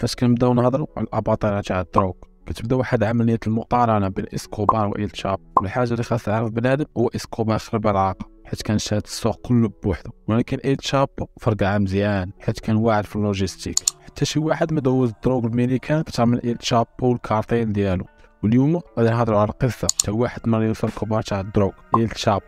فاش كنبداو نهضروا على الاباطره تاع الدروك كتبدا واحد عمليه المقارنه بين اسكوبار والتشاب الحاجه اللي خاص تعرف بنادم هو اسكوبار خرب العاقه حيت كان شاد السوق كله بوحدو ولكن تشاب فرقع مزيان حيت كان واعر في اللوجيستيك حتى شي واحد ما دوز الدروك الميريكان اكثر من تشاب والكارتيل ديالو واليوم غادي نهضروا على القصه تاع واحد من يوصل كبار تاع الدروك التشاب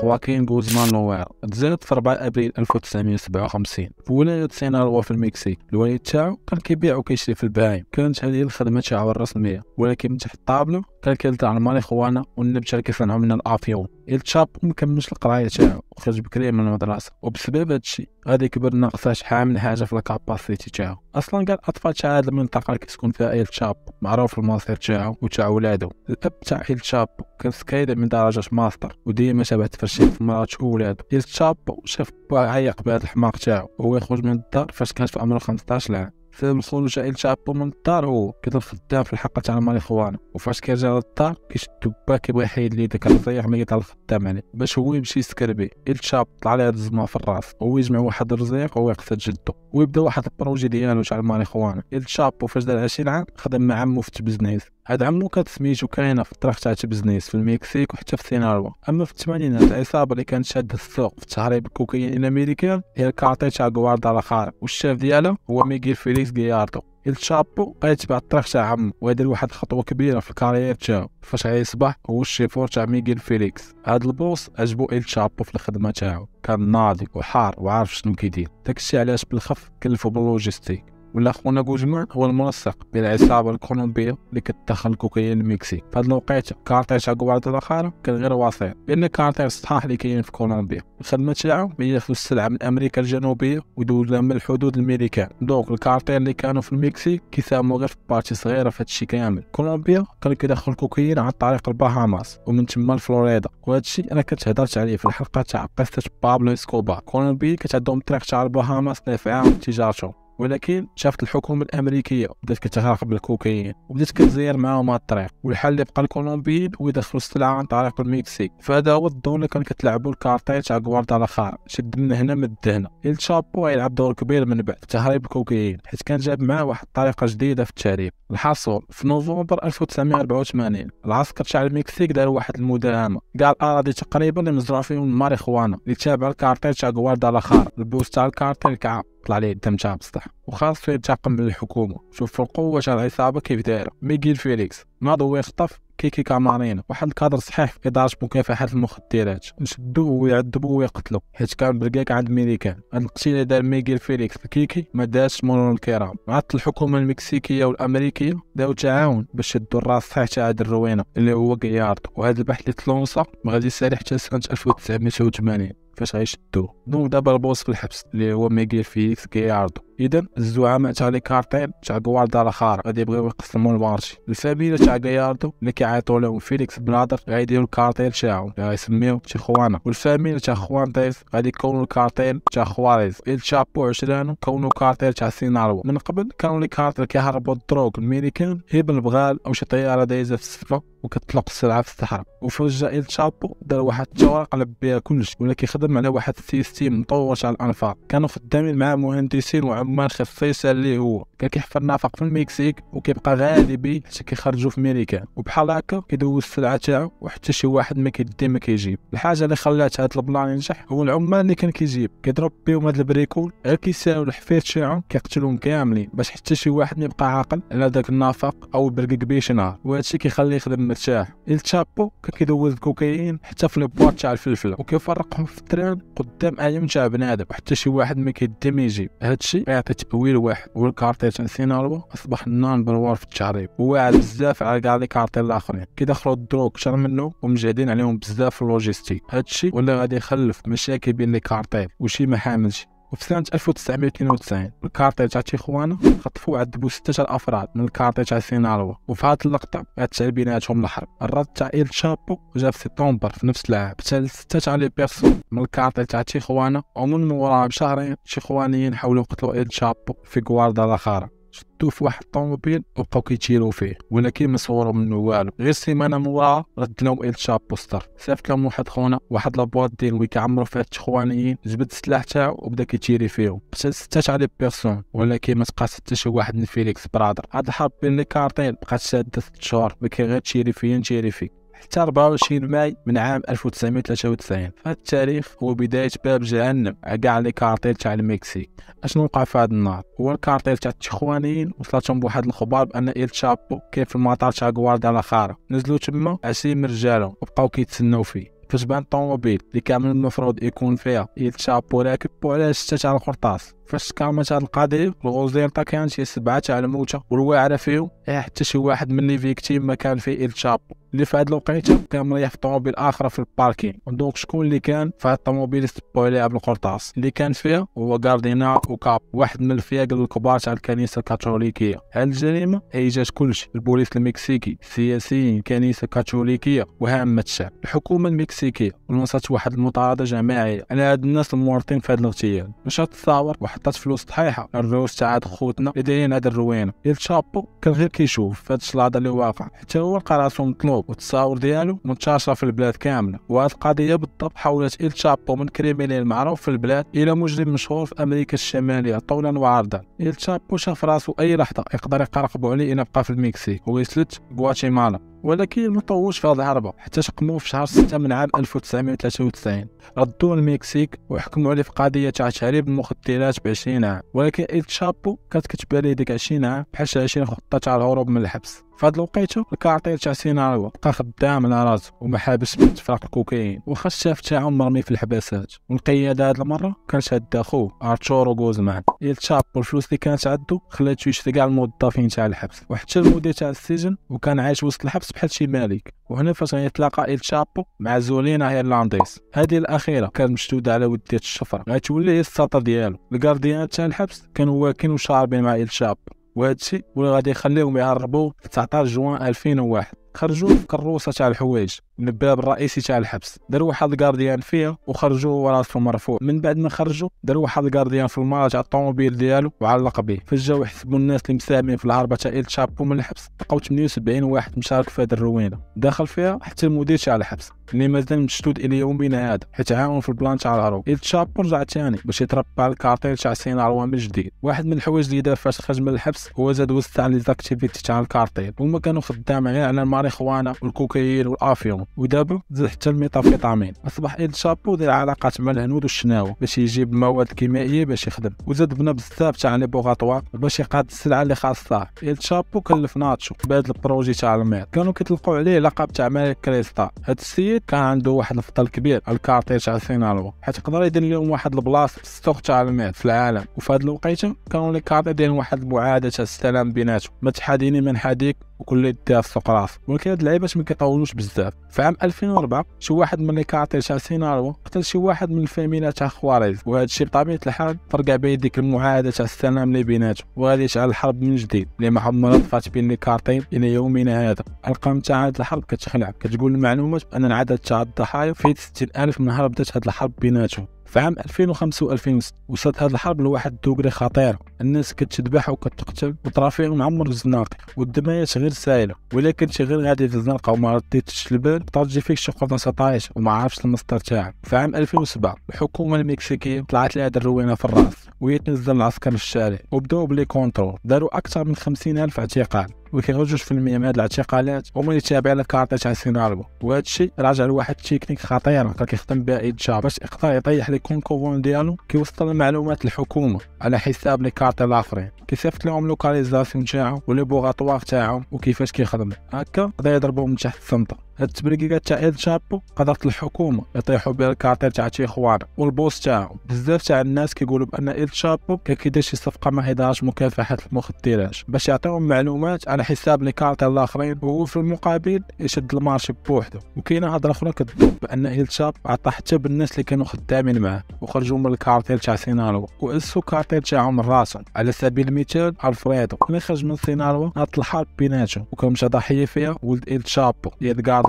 خواكين غوزمان لوير تزاد في 4 ابريل 1957 في ولايه سيناروا في المكسيك الوالد تاعو كان كيبيع وكيشري في البهايم كانت هذه الخدمه تاعو الرسميه ولكن من تحت الطابلو كان على الماريخوانا والنبته اللي كيصنعو من الافيون تشاب مكملش القرايه تاعو وخرج بكري من المدرسه وبسبب هادشي غادي كبر ناقصاش حامل حاجه في الكاباسيتي تاعو اصلا كاع الاطفال تاع هاد المنطقه اللي كتكون فيها ايل تشابو معروف المصير تاعو وتاع ولادو الاب تاع ايل تشابو كان سكايدا من درجه ماستر وديما تابع فاش مرات اولى ديال الشاب شاف با عيق بهذا الحماق تاعو وهو يخرج من الدار فاش كانت في عمره 15 عام فيلم خروج عيل شابو من الدار هو كيضرب خدام في الحقه تاع الماريخوانا وفاش كيرجع للدار كيشد با كيبغي يحيد ليه داك الريح اللي يطلع الخدام عليه يعني. باش هو يمشي يسكر به عيل شابو طلع ليه الزما في الراس هو يجمع واحد الرزيق وهو يقتل جدو ويبدا واحد البروجي ديالو تاع الماريخوانا إل شابو فاش دار 20 عام خدم مع عمو في تبزنيز هاد عمو كانت سميتو كاينه في الطريق تاع تبزنيس في المكسيك وحتى في سيناروا اما في الثمانينات العصابه اللي كانت شاده السوق في تهريب الكوكايين الامريكان هي الكارتي تاع غواردا الاخر والشاف ديالها هو ميغيل فيليكس غياردو الشابو يتبع الطريق تاع عمو ويدير واحد الخطوه كبيره في الكارير تاعو فاش غيصبح هو الشيفور تاع ميغيل فيليكس هاد البوس عجبو الشابو في الخدمه تاعو كان ناضي وحار وعارف شنو كيدير داكشي علاش بالخف كلفو باللوجيستيك ولا خونا بوجمع هو المنسق بالعصابة الكولومبية اللي كتدخل الكوكايين المكسيك فهاد الوقيته كارتير تاع كوبارد الاخر كان غير وسيط لان كارتير الصحاح اللي كاين في كولومبيا الخدمة تاعو هي في السلعة من امريكا الجنوبية ودولة من الحدود الميريكان دونك الكارتير اللي كانوا في المكسيك كيساهموا غير في بارتي صغيرة في هادشي كامل كولومبيا كان كيدخل الكوكايين عن طريق الباهاماس ومن تما لفلوريدا الشيء انا كنت عليه في الحلقة تاع قصة بابلو اسكوبار كولومبيا كانت عندهم طريق تاع الباهاماس اللي في تجارتهم ولكن شافت الحكومه الامريكيه بدات كتراقب الكوكايين وبدات كتزير معاهم هاد الطريق والحل اللي بقى الكولومبيين هو يدخلوا السلعه عن طريق المكسيك فهذا هو الدور اللي كان كتلعبوا الكارتيل تاع غواردالاخار شد من هنا مد هنا تشابو يلعب دور كبير من بعد تهريب الكوكايين حيت كان جاب معاه واحد الطريقه جديده في التهريب الحصول في نوفمبر 1984 العسكر تاع المكسيك دار واحد المداهمه كاع الاراضي تقريبا اللي مزروع فيهم الماريخوانا اللي تابع الكارتيل تاع غواردالاخار البوس تاع الكارتيل كعام طلع عليه الدم تاع بصح وخاص فيه انتقم من الحكومه شوف القوه تاع العصابه كيف دايره ميغيل فيليكس ناض ويخطف يخطف كيكي كامارينا واحد الكادر صحيح في اداره مكافحه المخدرات نشدوه ويعذبوه ويقتلو حيت كان بالكاك عند ميريكان هاد القتيله دار ميغيل فيليكس كيكي ما دارش مرور الكرام عطت الحكومه المكسيكيه والامريكيه داو تعاون باش يدوا الراس صحيح تاع هاد الروينه اللي هو كيارد وهذا البحث اللي تلونصا ما غادي يسالي حتى سنه 1989 فاش غيشدوه دونك دابا البوس في الحبس اللي هو ميغيل فيليكس كيعرضو اذا الزعماء تاع لي كارتيل تاع غواردا الاخر غادي يبغيو يقسموا البارشي الفاميلا تاع غياردو اللي كيعيطوا لهم فيليكس بلادر غيديروا الكارتيل تاعهم غيسميوه تي خوانا والفاميلا تاع خوان ديف غادي يكونوا الكارتيل تاع خواريز ال شابو عشرانو كونوا كارتيل تاع سينارو من قبل كانوا لي كارتيل كيهربوا الدروغ الميريكان هي بالبغال او شي طياره دايزه في السفا وكتطلق السلعه في الصحراء وفي رجع ال شابو دار واحد الثوره قلب بها كلشي ولا كيخدم على واحد السيستيم مطور تاع الانفاق كانوا خدامين مع مهندسين وعم المنخف خصيصا اللي هو كان كيحفر نافق في المكسيك وكيبقى غالبي حتى كيخرجوا في امريكا وبحال هكا كيدوز السلعه تاعو وحتى شي واحد ما كيدي ما كيجيب الحاجه اللي خلات هذا البلان ينجح هو العمال اللي كان كيجيب كيضرب بهم هاد البريكول غير كيساو الحفير تاعهم كيقتلهم كاملين باش حتى شي واحد ما يبقى عاقل على داك النفق او البرقيق بيش نهار وهادشي كيخليه يخدم مرتاح التشابو كان كيدوز الكوكايين حتى في البواط تاع الفلفله وكيفرقهم في التران قدام اعين تاع بنادم وحتى شي واحد ما كيدي ما يجيب الشيء عرف تأويل واحد هو تاع سينالوا أصبح النمبر وان في التشعريب وواعر بزاف على كاع لي كارتيل الآخرين كيدخلوا الدروك كثر منه ومجهدين عليهم بزاف في اللوجيستيك هادشي ولا غادي يخلف مشاكل بين لي كارتيل وشي محامل وفي سنة 1992 الكارتي تاع تيخوانا خطفوا وعذبوا ستة تاع الأفراد من الكارتي تاع سينالوا وفي هاد اللقطة عاد بيناتهم الحرب الرد تاع إيل شابو جا في سبتمبر في نفس العام قتل ستة تاع لي بيرسون من الكارتي تاع تيخوانا ومن وراهم بشهرين تيخوانيين حاولوا قتلوا إيل شابو في كواردا لاخارة شدوه في واحد الطوموبيل وبقاو كيتيروا فيه ولكن ما صوروا منه والو غير سيمانه من ورا رد لهم ال شابوستر صيفط لهم واحد خونا واحد لابواط ديال وي كيعمروا فيها التخوانيين جبد السلاح تاعو وبدا كيتيري فيهم ستة تاع على بيرسون ولكن ما تقاس حتى شي واحد من فيليكس برادر هاد الحرب بين لي كارتين بقات شاده ست شهور ما غير تيري فيا تيري فيك حتى 24 ماي من عام 1993 فهاد التاريخ هو بداية باب جهنم كاع لي كارتيل تاع المكسيك اشنو وقع في هاد النهار هو الكارتيل تاع التخوانيين وصلتهم بواحد الخبار بان إيل تشابو كاين في المطار تاع غواردا خارة نزلوا تما 20 من رجالهم وبقاو كيتسناو فيه فاش بان الطوموبيل اللي من المفروض يكون فيها إيل تشابو راكب وعلى ستة تاع القرطاس فاش تكاملت هاد القضيه ديال كان يعني شي سبعه تاع الموتى والواعره فيهم إيه، حتى شي واحد من لي فيكتيم ما كان فيه الشابو اللي في هاد الوقيته كان مريح في الطوموبيل اخرى في الباركين دونك شكون اللي كان في هاد الطوموبيل سبوا عليها بالقرطاس اللي كان فيها هو غاردينا وكاب واحد من الفياكل الكبار تاع الكنيسه الكاثوليكيه هاد الجريمه جات كلشي البوليس المكسيكي السياسيين الكنيسه الكاثوليكيه وهامه الشعب الحكومه المكسيكيه ونصت واحد المطارده جماعيه على هاد الناس المورطين في هاد الاغتيال باش تصاور واحد حطات فلوس صحيحه الروس تاع خوتنا اللي دايرين هاد الروينه ديال تشابو كان غير كيشوف في هاد الشلاضه اللي واقع حتى هو لقى راسو مطلوب والتصاور ديالو منتشره في البلاد كامله وهاد القضيه بالضبط حولت إل تشابو من كريمينيل معروف في البلاد الى مجرم مشهور في امريكا الشماليه طولا وعرضا إل تشابو شاف راسو اي لحظه يقدر يقرقبوا عليه الى بقى في المكسيك ويسلت غواتيمالا ولكن ما طولوش في هذه العربه حتى شقموا في شهر 6 من عام 1993 ردوا المكسيك وحكموا عليه في قضية تاع تهريب المخدرات ب 20 عام ولكن إل شابو كانت كتبان ليه ديك 20 عام بحال شي 20 خطة تاع الهروب من الحبس فهاد الوقيته الكارتيل تاع سيناريو بقى خدام على راسو وما حابش من الكوكايين وخا الشاف تاعو مرمي في الحباسات والقياده هاد المره كانت عند اخوه ارتورو غوزمان إيه تشاب والفلوس اللي كانت عندو خلاتو يشري كاع الموظفين تاع الحبس وحتى المدير تاع السجن وكان عايش وسط الحبس بحال شي ملك وهنا فاش غيتلاقى إل تشابو مع زولينا ايرلانديس هذه الاخيره كانت مشدوده على وديه الشفره غتولي هي السطر ديالو الكارديان تاع الحبس كانوا واكين وشاربين مع إل تشابو وهادشي الشيء ولا غادي يخليهم يهربوا في 19 جوان 2001 خرجوا الكروسه تاع الحوايج من الباب الرئيسي تاع الحبس داروا واحد الغارديان فيه وخرجوه وراسه مرفوع من بعد ما خرجوا داروا واحد الغارديان في المراجع تاع الطوموبيل ديالو وعلق به فجاو يحسبوا الناس اللي مساهمين في العربه تاع ايل تشابو من الحبس لقاو 78 واحد مشارك في هذه الروينه دخل فيها حتى المدير تاع الحبس اللي مازال مشدود الى يومنا هذا حيت عاون في البلان تاع الهروب ايل تشابو رجع ثاني باش يتربى على الكارتيل تاع سينا من جديد واحد من الحوايج اللي دار فاش خرج من الحبس هو زاد وسع لي زاكتيفيتي تاع الكارتيل هما كانوا خدام غير على الماريخوانا والكوكايين والافيون ودابا زاد حتى الميتافيتامين اصبح ال شابو ديال علاقات مع الهنود والشناوي باش يجيب المواد الكيميائيه باش يخدم وزاد بنا بزاف تاع ليبوغاتوار باش يقاد السلعه اللي خاصها ال شابو كلف ناتشو بهذا البروجي تاع الميط كانوا كيطلقوا عليه لقب تاع ملك كريستا هذا السيد كان عنده واحد الفضل كبير على الكارتير تاع سينالو حيت قدر يدير لهم واحد البلاص في السوق تاع الميط في العالم وفي هذه الوقيته كانوا لي كارتير دايرين واحد المعاهده تاع السلام بيناتهم ما تحاديني من حديك وكل يديها السوق راسه ولكن هاد اللعيبات ما كيطولوش بزاف في عام 2004 شي واحد من كارتي تاع سينارو قتل شي واحد من الفاميلا تاع خواريز وهذا الشيء بطبيعه الحال فرقع بين ديك المعاهده تاع السلام اللي بيناتهم وغادي يشعل الحرب من جديد اللي ما عمرها طفات بين كارتين الى يومنا هذا الارقام تاع هاد الحرب كتخلع كتقول المعلومات بان العدد تاع الضحايا في 60000 من نهار بدات هاد الحرب بيناتهم في عام 2005 و2006 وصلت هذه الحرب لواحد الدوغري خطير الناس كتذبح وكتقتل وطرافير معمر الزناقي والدمايات غير سائله ولكن شي غير غادي في الزنقه وما رديتش البال ترجي فيك شي قرطه 19 وما عرفش المصدر تاعها في عام 2007 الحكومه المكسيكيه طلعت لها الروينه في الراس ويتنزل العسكر في الشارع وبداو بلي كونترول داروا اكثر من 50 الف اعتقال ولكن وكيخرجوش في المية من هاد الاعتقالات هما اللي تابعين لكارطي تاع سيناربو وهذا الشيء راجع لواحد التكنيك خطير كان كيخدم بها إيدشار باش يقدر يطيح لي كونكوفون ديالو كيوصل المعلومات للحكومة على حساب لي كارطي الاخرين كيصيفط لهم لوكاليزاسيون تاعهم وليبوغاتوار تاعهم وكيفاش كيخدم هكا يقدر يضربهم من تحت السمطة هاد التبريكيكا تاع ال شابو قدرت الحكومه يطيحوا بها الكارتيل تاع تيخوان والبوس تاعهم بزاف تاع الناس كيقولوا بان ال شابو كان كيدير شي صفقه مع اداره مكافحه المخدرات باش يعطيهم معلومات على حساب لي كارتير الاخرين وهو في المقابل يشد المارشي بوحدو وكاينه هضره اخرى كتقول بان ال شابو عطى حتى بالناس اللي كانوا خدامين معاه وخرجوا من الكارتيل تاع سينالوا واسسوا الكارتير تاعهم لراسهم على سبيل المثال الفريدو ملي خرج من سينارو هات الحرب بيناتهم وكان مشى ضحيه فيها ولد ال شابو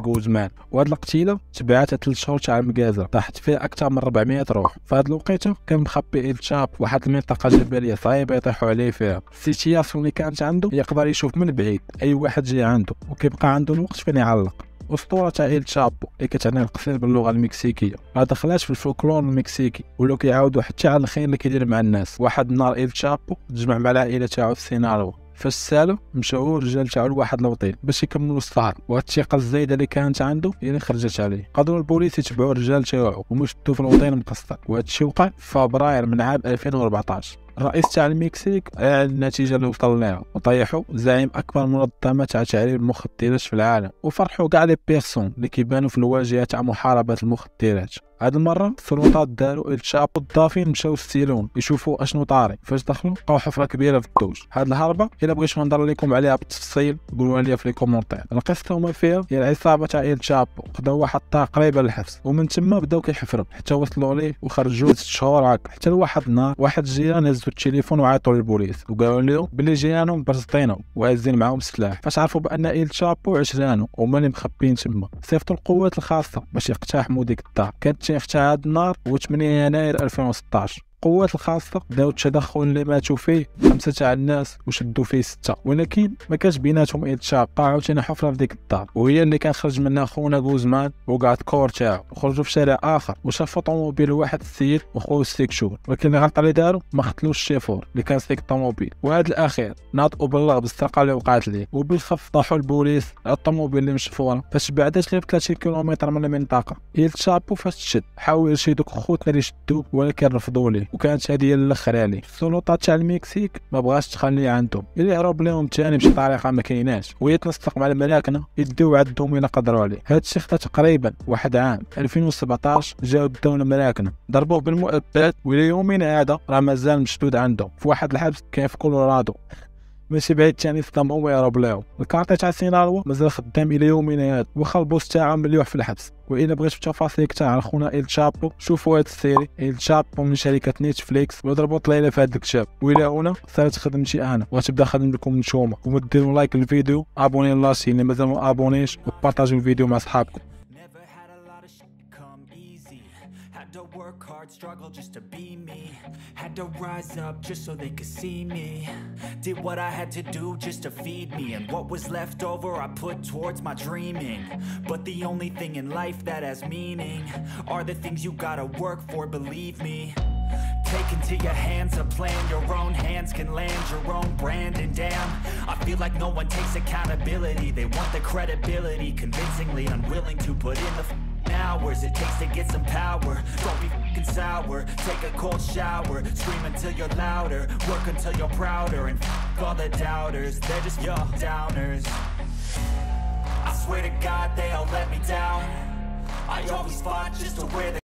كارغو وهاد القتيله تبعات ثلاث شهور تاع مكازا طاحت فيها اكثر من 400 روح فهاد الوقيته كان مخبي الشاب واحد المنطقه جبليه صعيبه يطيحوا عليه فيها السيتياسيون اللي كانت عنده يقدر يشوف من بعيد اي واحد جاي عنده وكيبقى عنده الوقت فين يعلق اسطوره تاع إيل تشابو اللي كتعني القصير باللغه المكسيكيه ما دخلاش في الفولكلور المكسيكي ولو كيعاودوا حتى على الخير اللي كيدير مع الناس واحد النهار إيل تشابو تجمع مع العائله تاعو في سيناريو فاش سالو مشاو الرجال تاعو لواحد لوطيل باش يكملوا السهر وهاد الثقه الزايده اللي كانت عنده يعني خرجت عليه قدروا البوليس يتبعوا الرجال تاعو ومشتو في الوطيل مقصر وهذا الشيء وقع في فبراير من عام 2014 الرئيس تاع المكسيك آه، النتيجه اللي وصل وطيحوا زعيم اكبر منظمه تاع تعريب المخدرات في العالم وفرحوا كاع لي بيرسون اللي كيبانوا في الواجهه تاع محاربه المخدرات هاد المره السلطات داروا التشاب الضافين مشاو السيلون يشوفوا اشنو طاري فاش دخلوا لقاو حفره كبيره في الدوش هاد الهربه الا بغيتو نهضر لكم عليها بالتفصيل قولوا لي في لي كومونتير القصه وما فيها هي العصابه تاع ال شابو واحد حطها قريبه للحبس ومن تما بداو كيحفروا حتى وصلوا ليه وخرجوه 6 شهور هكا حتى لواحد النهار واحد الجيران في التليفون وعيطوا للبوليس وقالوا له بلي جيرانهم مبسطينهم وهازين معاهم السلاح فاش عرفوا بان ايل شابو عشرانو هما اللي مخبيين تما صيفطوا القوات الخاصه باش يقتحموا ديك الدار كانت تنفتح هاد النار و 8 يناير 2016 القوات الخاصه داو التدخل اللي ماتوا فيه خمسه تاع الناس وشدوا فيه سته ولكن ما كانش بيناتهم اي قاعوا عاوتاني حفره في ديك الدار وهي اللي كان خرج منها خونا غوزمان وقع الكور تاعو وخرجوا في شارع اخر وشافوا طوموبيل واحد السيد وخوه السيكشور ولكن غلط اللي دارو ما قتلوش الشيفور اللي كان سيك الطوموبيل وهذا الاخير ناطقوا بالله بالسرقه اللي وقعت ليه وبالخف طاحوا البوليس الطوموبيل اللي مشفورة فاش بعدات غير 30 كيلومتر من المنطقه التشابوا فاش تشد حاولوا يرشدوك خوتنا اللي شدوه ولكن رفضوا ليه وكانت هذه هي الاخر عليه يعني. السلطه تاع المكسيك ما بغاش تخلي عندهم اللي هرب لهم ثاني بشي طريقه ما كايناش تنسق مع الملاكنه يديو عندهم الى قدروا عليه هذا الشيء تقريبا واحد عام 2017 جاو بداو الملاكنه ضربوه بالمؤبد والى يومين هذا راه مازال مشدود عندهم في واحد الحبس كان في كولورادو ماشي بعيد تاني صدام هو يهرب لهم الكارطي تاع سينارو مازال خدام الى يومنا هذا واخا البوس تاعه مليوح في الحبس والا تفاصيل التفاصيل على خونا إل تشابو شوفوا هاد السيري إل تشابو من شركه نيتفليكس وضربوا طليله في هاد الكتاب والى هنا صارت خدمتي انا وغتبدا خدم لكم نتوما وما ديروا لايك للفيديو ابوني لاشين اللي مازال ما ابونيش وبارطاجيو الفيديو مع صحابكم lot of come easy. Had to work hard, struggle just to be me. Had to rise up just so they could see me. Did what I had to do just to feed me. And what was left over, I put towards my dreaming. But the only thing in life that has meaning are the things you gotta work for, believe me. Take into your hands a plan Your own hands can land your own brand And damn, I feel like no one takes accountability They want the credibility Convincingly unwilling to put in the hours it takes to get some power Don't be f***ing sour, take a cold shower Scream until you're louder, work until you're prouder And f*** all the doubters, they're just your downers I swear to God they all let me down I always fought just to wear the